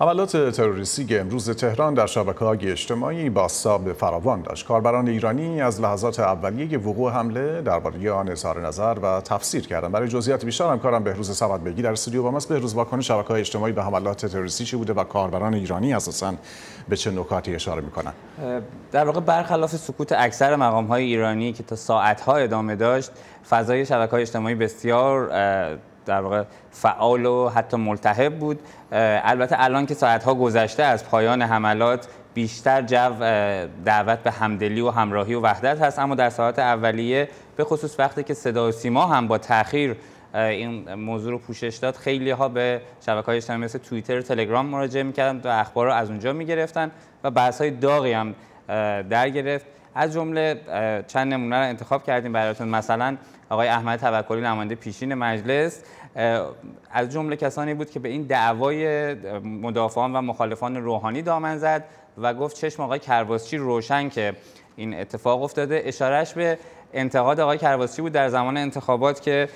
حملات تروریستی که امروز تهران در های اجتماعی باستاب فراوان داشت کاربران ایرانی از لحظات اولیه وقوع حمله درباره آن اظهار نظر و تفسیر کردن برای جزئیات بیشتر همکارم بهروز سبد بگی در استودیو با ماست بهروز شبکه های اجتماعی به حملات تروریستی چی بوده و کاربران ایرانی اساسا به چه نکاتی اشاره میکنن؟ در واقع برخلاف سکوت اکثر های ایرانی که تا ها ادامه داشت فضای های اجتماعی بسیار در واقع فعال و حتی ملتهب بود البته الان که ها گذشته از پایان حملات بیشتر جو دعوت به همدلی و همراهی و وحدت هست اما در ساعت اولیه به خصوص وقتی که صدا و سیما هم با تاخیر این موضوع رو پوشش داد خیلی ها به شبکه های اجتماعی مثل توییتر و تلگرام مراجعه میکردن و اخبار رو از اونجا میگرفتن و بحث های داغی هم در گرفت از جمله چند نمونه رو انتخاب کردیم براتون مثلا آقای احمد توکلی نماینده پیشین مجلس از جمله کسانی بود که به این دعوای مدافعان و مخالفان روحانی دامن زد و گفت چشم آقای کرواسچی روشن که این اتفاق افتاده اشارش به انتقاد آقای کرواسی بود در زمان انتخابات که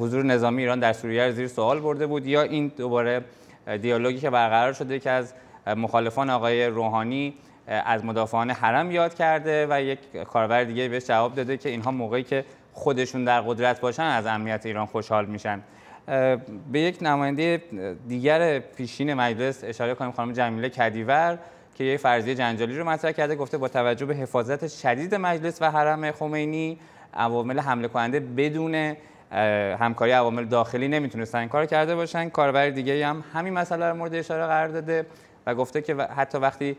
حضور نظامی ایران در سوریه زیر سوال برده بود یا این دوباره دیالوگی که برقرار شده که از مخالفان آقای روحانی از مدافعان حرم یاد کرده و یک کاربر دیگه بهش جواب داده که اینها موقعی که خودشون در قدرت باشن از امنیت ایران خوشحال میشن به یک نماینده دیگر پیشین مجلس اشاره کنیم خانم جمیله کدیور که یه فرضیه جنجالی رو مطرح کرده گفته با توجه به حفاظت شدید مجلس و حرم خمینی عوامل حمله کننده بدون همکاری عوامل داخلی نمیتونستن این کار کرده باشن کاربر دیگه هم همین مسئله رو مورد اشاره قرار داده و گفته که حتی وقتی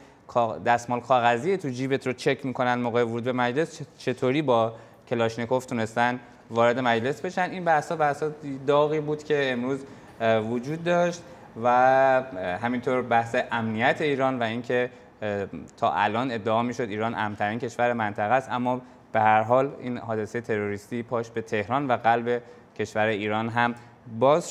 دستمال کاغذی تو جیبت رو چک میکنن موقع ورود به مجلس چطوری با کلاشنکوف تونستن وارد مجلس بشن این بحثا بحثا داغی بود که امروز وجود داشت و همینطور بحث امنیت ایران و اینکه تا الان ادعا میشد ایران امترین کشور منطقه است اما به هر حال این حادثه تروریستی پاش به تهران و قلب کشور ایران هم باز